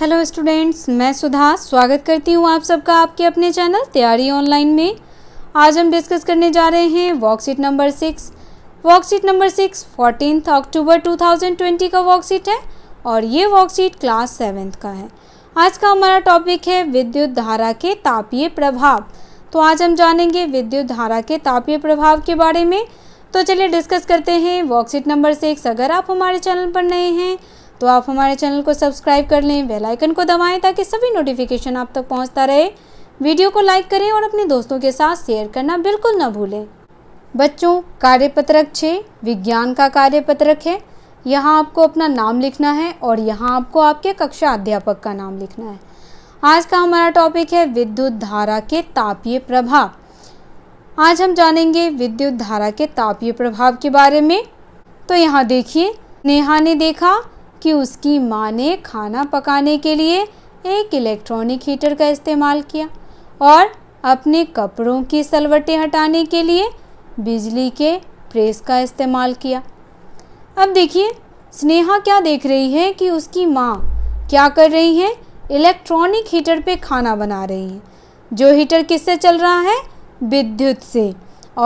hello students मैं सुधा स्वागत करती हूँ आप सबका आपके अपने चैनल तैयारी ऑनलाइन में आज हम डिस्कस करने जा रहे हैं worksheet number six worksheet number six fourteen October 2020 का वर्कशीट है और ये वर्कशीट क्लास सेवेंथ का है आज का हमारा टॉपिक है विद्युत धारा के तापीय प्रभाव तो आज हम जानेंगे विद्युत धारा के तापीय प्रभाव के बारे में तो चलिए डिस्कस करते हैं वर्कशीट नंबर सिक्स अगर आप हमारे चैनल पर नए हैं तो आप हमारे चैनल को सब्सक्राइब कर लें बेल आइकन को दबाएं ताकि सभी नोटिफिकेशन आप तक पहुंचता रहे वीडियो को लाइक करें और अपने दोस्तों के साथ शेयर करना बिल्कुल न भूलें बच्चों कार्यपत्रक छः विज्ञान का कार्यपत्रक है यहाँ आपको अपना नाम लिखना है और यहाँ आपको आपके कक्षा अध्यापक का नाम लिखना है आज का हमारा टॉपिक है विद्युत धारा के तापीय प्रभाव आज हम जानेंगे विद्युत धारा के तापीय प्रभाव के बारे में तो यहाँ देखिए नेहा ने देखा कि उसकी माँ ने खाना पकाने के लिए एक इलेक्ट्रॉनिक हीटर का इस्तेमाल किया और अपने कपड़ों की सलवटें हटाने के लिए बिजली के प्रेस का इस्तेमाल किया अब देखिए स्नेहा क्या देख रही है कि उसकी माँ क्या कर रही है इलेक्ट्रॉनिक हीटर पे खाना बना रही है जो हीटर किससे चल रहा है विद्युत से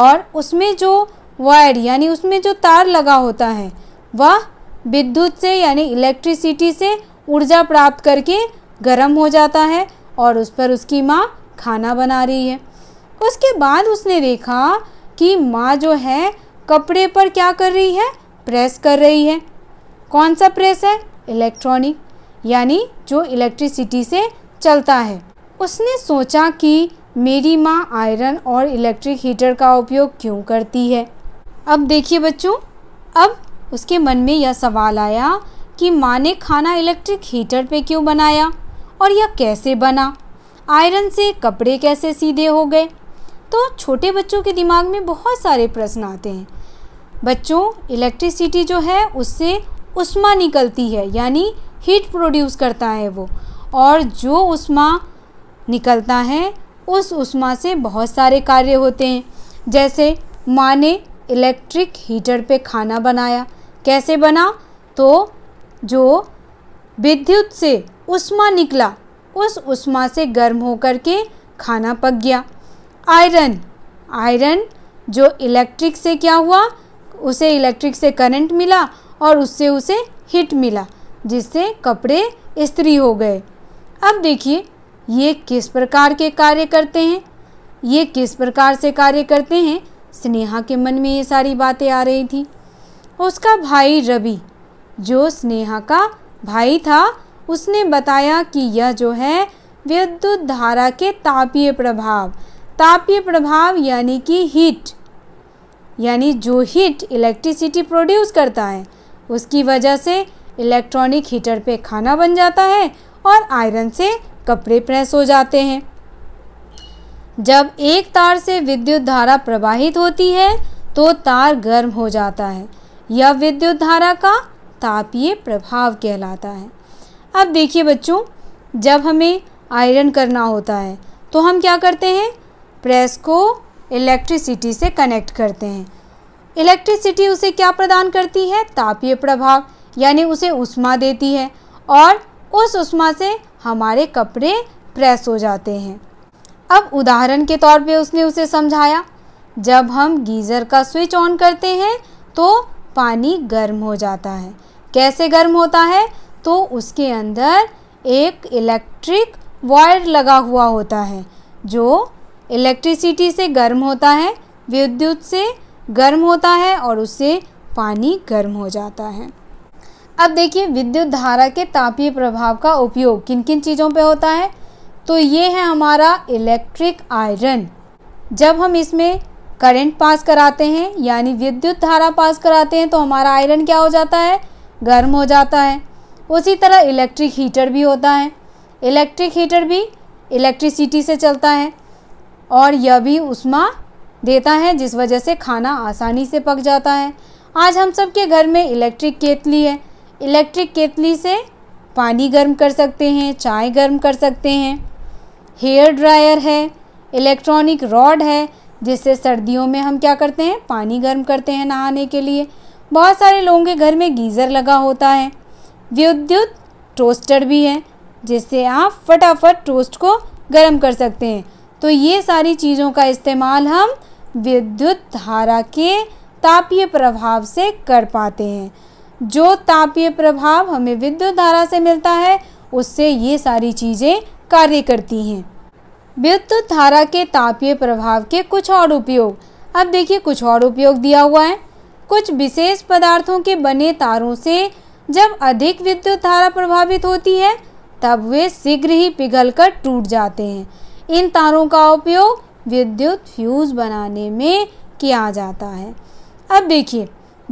और उसमें जो वायर यानी उसमें जो तार लगा होता है वह विद्युत से यानी इलेक्ट्रिसिटी से ऊर्जा प्राप्त करके गर्म हो जाता है और उस पर उसकी माँ खाना बना रही है उसके बाद उसने देखा कि माँ जो है कपड़े पर क्या कर रही है प्रेस कर रही है कौन सा प्रेस है इलेक्ट्रॉनिक यानी जो इलेक्ट्रिसिटी से चलता है उसने सोचा कि मेरी माँ आयरन और इलेक्ट्रिक हीटर का उपयोग क्यों करती है अब देखिए बच्चों अब उसके मन में यह सवाल आया कि माँ ने खाना इलेक्ट्रिक हीटर पे क्यों बनाया और यह कैसे बना आयरन से कपड़े कैसे सीधे हो गए तो छोटे बच्चों के दिमाग में बहुत सारे प्रश्न आते हैं बच्चों इलेक्ट्रिसिटी जो है उससे उष्मा निकलती है यानी हीट प्रोड्यूस करता है वो और जो उष्मा निकलता है उस उष्मा से बहुत सारे कार्य होते हैं जैसे माँ ने इलेक्ट्रिक हीटर पे खाना बनाया कैसे बना तो जो विद्युत से उष्मा निकला उस उष्मा से गर्म होकर के खाना पक गया आयरन आयरन जो इलेक्ट्रिक से क्या हुआ उसे इलेक्ट्रिक से करंट मिला और उससे उसे हिट मिला जिससे कपड़े स्त्री हो गए अब देखिए ये किस प्रकार के कार्य करते हैं ये किस प्रकार से कार्य करते हैं स्नेहा के मन में ये सारी बातें आ रही थी उसका भाई रवि जो स्नेहा का भाई था उसने बताया कि यह जो है विद्युत धारा के तापीय प्रभाव तापीय प्रभाव यानी कि हीट यानी जो हीट इलेक्ट्रिसिटी प्रोड्यूस करता है उसकी वजह से इलेक्ट्रॉनिक हीटर पे खाना बन जाता है और आयरन से कपड़े प्रेस हो जाते हैं जब एक तार से विद्युत धारा प्रवाहित होती है तो तार गर्म हो जाता है या विद्युत धारा का तापीय प्रभाव कहलाता है अब देखिए बच्चों जब हमें आयरन करना होता है तो हम क्या करते हैं प्रेस को इलेक्ट्रिसिटी से कनेक्ट करते हैं इलेक्ट्रिसिटी उसे क्या प्रदान करती है तापीय प्रभाव यानी उसे उष्मा देती है और उस उष्मा से हमारे कपड़े प्रेस हो जाते हैं अब उदाहरण के तौर पे उसने उसे समझाया जब हम गीज़र का स्विच ऑन करते हैं तो पानी गर्म हो जाता है कैसे गर्म होता है तो उसके अंदर एक इलेक्ट्रिक वायर लगा हुआ होता है जो इलेक्ट्रिसिटी से गर्म होता है विद्युत से गर्म होता है और उससे पानी गर्म हो जाता है अब देखिए विद्युत धारा के तापीय प्रभाव का उपयोग किन किन चीज़ों पे होता है तो ये है हमारा इलेक्ट्रिक आयरन जब हम इसमें करंट पास कराते हैं यानी विद्युत धारा पास कराते हैं तो हमारा आयरन क्या हो जाता है गर्म हो जाता है उसी तरह इलेक्ट्रिक हीटर भी होता है इलेक्ट्रिक हीटर भी इलेक्ट्रिसिटी से चलता है और यह भी उष्मा देता है जिस वजह से खाना आसानी से पक जाता है आज हम सब के घर में इलेक्ट्रिक केतली है इलेक्ट्रिक केतली से पानी गर्म कर सकते हैं चाय गर्म कर सकते हैं हेयर ड्रायर है इलेक्ट्रॉनिक रॉड है जिससे सर्दियों में हम क्या करते हैं पानी गर्म करते हैं नहाने के लिए बहुत सारे लोगों के घर में गीज़र लगा होता है विद्युत टोस्टर भी है जिससे आप फटाफट टोस्ट को गर्म कर सकते हैं तो ये सारी चीज़ों का इस्तेमाल हम विद्युत धारा के तापीय प्रभाव से कर पाते हैं जो तापीय प्रभाव हमें विद्युत धारा से मिलता है उससे ये सारी चीज़ें कार्य करती हैं विद्युत धारा के तापीय प्रभाव के कुछ और उपयोग अब देखिए कुछ और उपयोग दिया हुआ है कुछ विशेष पदार्थों के बने तारों से जब अधिक विद्युत धारा प्रभावित होती है तब वे शीघ्र ही पिघलकर टूट जाते हैं इन तारों का उपयोग विद्युत फ्यूज बनाने में किया जाता है अब देखिए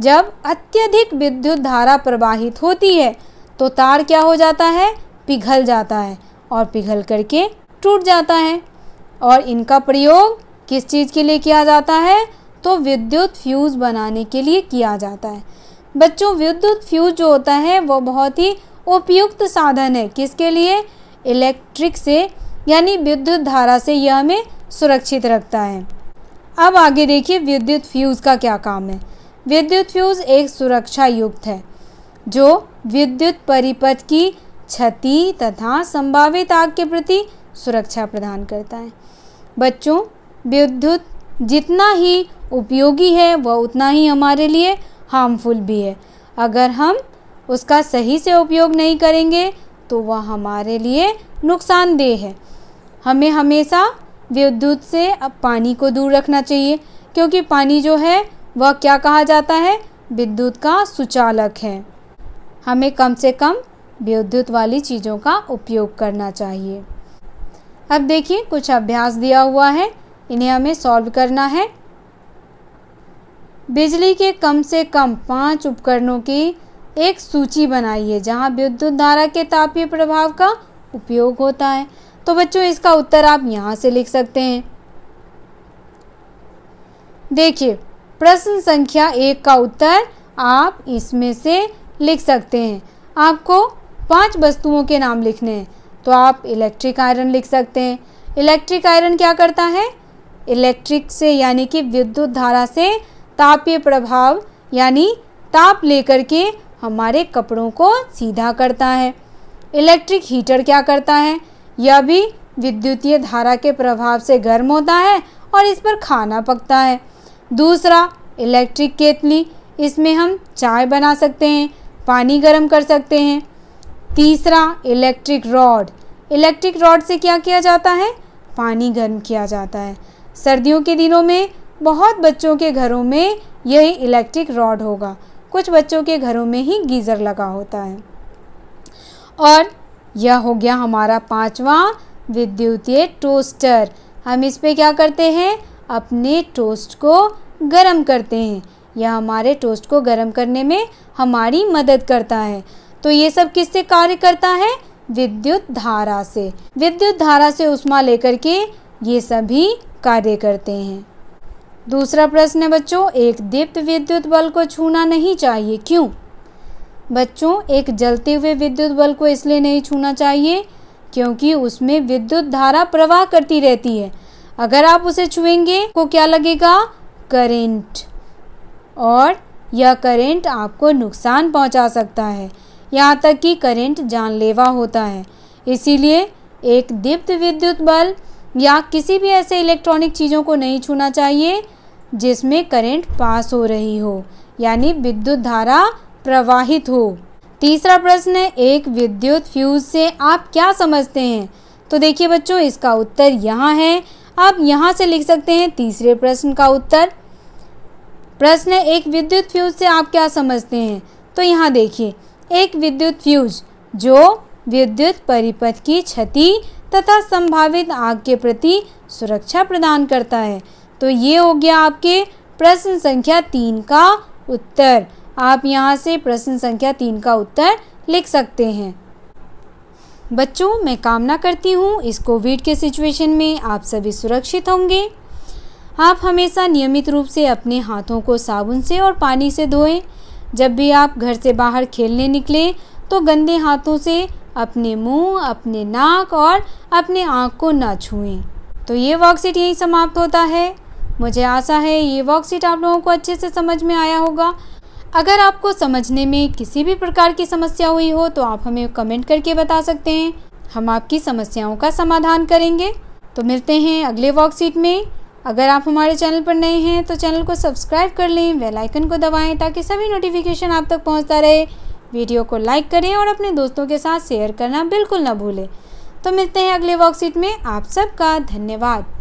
जब अत्यधिक विद्युत धारा प्रवाहित होती है तो तार क्या हो जाता है पिघल जाता है और पिघल करके टूट जाता है और इनका प्रयोग किस चीज़ के लिए किया जाता है तो विद्युत फ्यूज़ बनाने के लिए किया जाता है बच्चों विद्युत फ्यूज़ जो होता है वो बहुत ही उपयुक्त साधन है किसके लिए इलेक्ट्रिक से यानी विद्युत धारा से यह हमें सुरक्षित रखता है अब आगे देखिए विद्युत फ्यूज़ का क्या काम है विद्युत फ्यूज़ एक सुरक्षा युक्त है जो विद्युत परिपथ की क्षति तथा संभावित आग के प्रति सुरक्षा प्रदान करता है बच्चों विद्युत जितना ही उपयोगी है वह उतना ही हमारे लिए हार्मफुल भी है अगर हम उसका सही से उपयोग नहीं करेंगे तो वह हमारे लिए नुकसानदेह है हमें हमेशा विद्युत से अब पानी को दूर रखना चाहिए क्योंकि पानी जो है वह क्या कहा जाता है विद्युत का सुचालक है हमें कम से कम विद्युत वाली चीज़ों का उपयोग करना चाहिए अब देखिए कुछ अभ्यास दिया हुआ है इन्हें हमें सॉल्व करना है बिजली के कम से कम पाँच उपकरणों की एक सूची बनाइए जहाँ विद्युत धारा के तापीय प्रभाव का उपयोग होता है तो बच्चों इसका उत्तर आप यहाँ से लिख सकते हैं देखिए प्रश्न संख्या एक का उत्तर आप इसमें से लिख सकते हैं आपको पांच वस्तुओं के नाम लिखने हैं तो आप इलेक्ट्रिक आयरन लिख सकते हैं इलेक्ट्रिक आयरन क्या करता है इलेक्ट्रिक से यानी कि विद्युत धारा से तापीय प्रभाव यानी ताप लेकर के हमारे कपड़ों को सीधा करता है इलेक्ट्रिक हीटर क्या करता है यह भी विद्युतीय धारा के प्रभाव से गर्म होता है और इस पर खाना पकता है दूसरा इलेक्ट्रिक केतली इसमें हम चाय बना सकते हैं पानी गर्म कर सकते हैं तीसरा इलेक्ट्रिक रॉड इलेक्ट्रिक रॉड से क्या किया जाता है पानी गर्म किया जाता है सर्दियों के दिनों में बहुत बच्चों के घरों में यही इलेक्ट्रिक रॉड होगा कुछ बच्चों के घरों में ही गीज़र लगा होता है और यह हो गया हमारा पांचवा विद्युतीय टोस्टर हम इस पर क्या करते हैं अपने टोस्ट को गर्म करते हैं यह हमारे टोस्ट को गर्म करने में हमारी मदद करता है तो ये सब किससे कार्य करता है विद्युत धारा से विद्युत धारा से उष्मा लेकर के ये सभी कार्य करते हैं दूसरा प्रश्न है बच्चों एक दीप्त विद्युत बल को छूना नहीं चाहिए क्यों बच्चों एक जलते हुए विद्युत बल को इसलिए नहीं छूना चाहिए क्योंकि उसमें विद्युत धारा प्रवाह करती रहती है अगर आप उसे छुएंगे को क्या लगेगा करेंट और यह करेंट आपको नुकसान पहुंचा सकता है यहाँ तक कि करंट जानलेवा होता है इसीलिए एक दीप्त विद्युत बल या किसी भी ऐसे इलेक्ट्रॉनिक चीज़ों को नहीं छूना चाहिए जिसमें करंट पास हो रही हो यानी विद्युत धारा प्रवाहित हो तीसरा प्रश्न है एक विद्युत फ्यूज से आप क्या समझते हैं तो देखिए बच्चों इसका उत्तर यहाँ है आप यहाँ से लिख सकते हैं तीसरे प्रश्न का उत्तर प्रश्न एक विद्युत फ्यूज से आप क्या समझते हैं तो यहाँ देखिए एक विद्युत फ्यूज जो विद्युत परिपथ की क्षति तथा संभावित आग के प्रति सुरक्षा प्रदान करता है तो ये हो गया आपके प्रश्न संख्या तीन का उत्तर आप यहाँ से प्रश्न संख्या तीन का उत्तर लिख सकते हैं बच्चों मैं कामना करती हूँ इस कोविड के सिचुएशन में आप सभी सुरक्षित होंगे आप हमेशा नियमित रूप से अपने हाथों को साबुन से और पानी से धोएं जब भी आप घर से बाहर खेलने निकले तो गंदे हाथों से अपने मुंह, अपने नाक और अपने आँख को ना छुएं तो ये वर्कशीट यही समाप्त होता है मुझे आशा है ये वर्कशीट आप लोगों को अच्छे से समझ में आया होगा अगर आपको समझने में किसी भी प्रकार की समस्या हुई हो तो आप हमें कमेंट करके बता सकते हैं हम आपकी समस्याओं का समाधान करेंगे तो मिलते हैं अगले वर्कशीट में अगर आप हमारे चैनल पर नए हैं तो चैनल को सब्सक्राइब कर लें बेल आइकन को दबाएं ताकि सभी नोटिफिकेशन आप तक पहुंचता रहे वीडियो को लाइक करें और अपने दोस्तों के साथ शेयर करना बिल्कुल ना भूलें तो मिलते हैं अगले वर्कशीट में आप सबका धन्यवाद